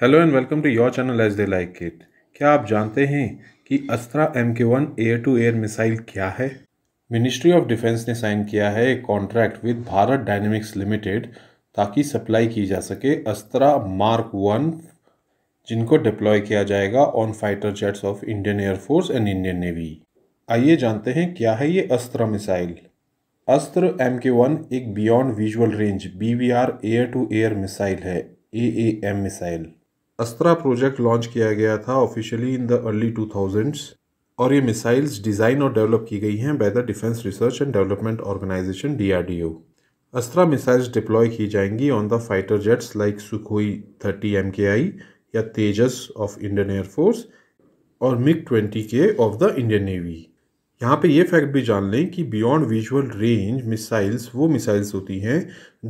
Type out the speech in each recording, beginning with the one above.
hello and welcome to your channel as they like it क्या आप जानते हैं कि Astra M K one air to air missile क्या है मिनिस्ट्री ऑफ डिफेंस ने साइन किया है एक contract with Bharat dynamics limited ताकि सप्लाई की जा सके अस्त्रा मार्क वन जिनको डिप्लॉय किया जाएगा on fighter jets of Indian air force and Indian navy आइए जानते हैं क्या है ये Astra missile Astra M K one एक beyond visual range B V R air to air missile है A A M missile Astra project launch किया गया था officially in the early two thousands और ये मिसाइल्स डिज़ाइन और डेवलप की गई हैं by the defence research and development organisation DRDO Astra missiles deploy की जाएंगी on the fighter jets like Sukhoi thirty M K I या तेजस ऑफ इंडियन एयरफोर्स और मिग ट्वेंटी के ऑफ द इंडियन नेवी यहाँ पे ये फैक्ट भी जान लें कि बियॉन्ड विजुअल रेंज मिसाइल्स वो मिसाइल्स होती हैं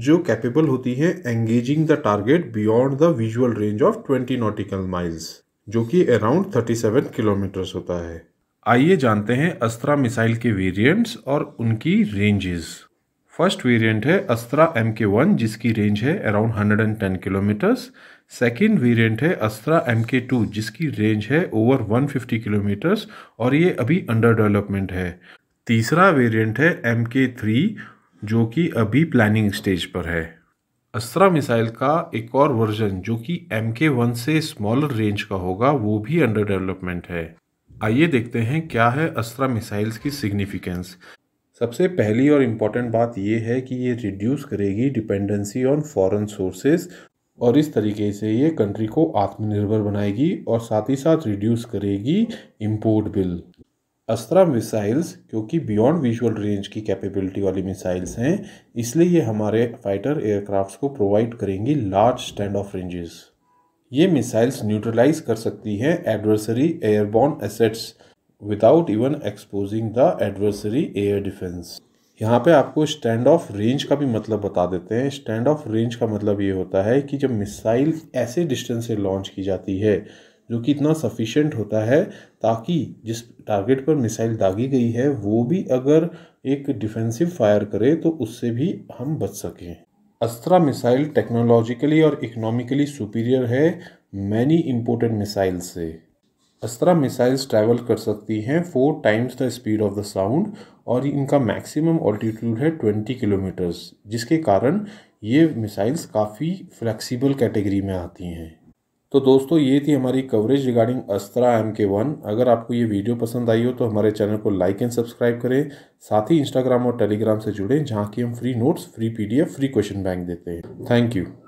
जो कैपेबल होती हैं engaging the target beyond the visual range of 20 nautical miles जो कि अराउंड 37 किलोमीटर्स होता है आइए जानते हैं अस्त्रा मिसाइल के वेरिएंट्स और उनकी रेंजेस फर्स्ट वेरिएंट है अस्त्रा एम के वन जिसकी रेंज है around hundred and ten kilometres second variant है अस्त्रा एम के टू जिसकी रेंज है ओवर वन फिफ्टी किलोमीटर्स और ये अभी अंडर डेवलपमेंट है तीसरा वेरिएंट है एम के थ्री जो कि अभी प्लानिंग स्टेज पर है अस्त्रा मिसाइल का एक और वर्जन जो कि एम के वन से स्मॉलर रेंज का होगा वो भी अंडर डेवलपमेंट है आइए देखते हैं क्या है अस्त्रा मिसाइल्स की सिग्निफिकेंस सबसे पहली और इम्पॉर्टेंट बात यह है कि ये रिड्यूस करेगी डिपेंडेंसी ऑन फॉरेन सोर्सेज और इस तरीके से ये कंट्री को आत्मनिर्भर बनाएगी और साथ ही साथ रिड्यूस करेगी इम्पोर्ट बिल अस्त्रा मिसाइल्स क्योंकि बियॉन्ड विजुअल रेंज की कैपेबिलिटी वाली मिसाइल्स हैं इसलिए ये हमारे फाइटर एयरक्राफ्ट्स को प्रोवाइड करेंगी लार्ज स्टैंड ऑफ रेंजेस ये मिसाइल्स न्यूट्रलाइज कर सकती हैं adversary airborne assets without even exposing the adversary air defence यहाँ पे आपको स्टैंड ऑफ रेंज का भी मतलब बता देते हैं स्टैंड ऑफ रेंज का मतलब ये होता है कि जब मिसाइल ऐसे डिस्टेंस से लॉन्च की जाती है जो कि इतना सफिशेंट होता है ताकि जिस टारगेट पर मिसाइल दागी गई है वो भी अगर एक डिफेंसिव फायर करे तो उससे भी हम बच सकें अस्त्रा मिसाइल टेक्नोलॉजिकली और इकोनॉमिकली सुपीरियर है मैनी इम्पोर्टेंट मिसाइल से अस्त्रा मिसाइल्स ट्रैवल कर सकती हैं four times the speed of the sound और इनका मैक्सिमम ऑल्टीट्यूड है ट्वेंटी किलोमीटर्स जिसके कारण ये मिसाइल्स काफ़ी फ्लेक्सिबल कैटेगरी में आती हैं तो दोस्तों ये थी हमारी coverage regarding Astra M K one अगर आपको ये वीडियो पसंद आई हो तो हमारे चैनल को लाइक एंड सब्सक्राइब करें साथ ही इंस्टाग्राम और टेलीग्राम से जुड़ें जहाँ की हम free notes free PDF free question bank देते हैं थैंक यू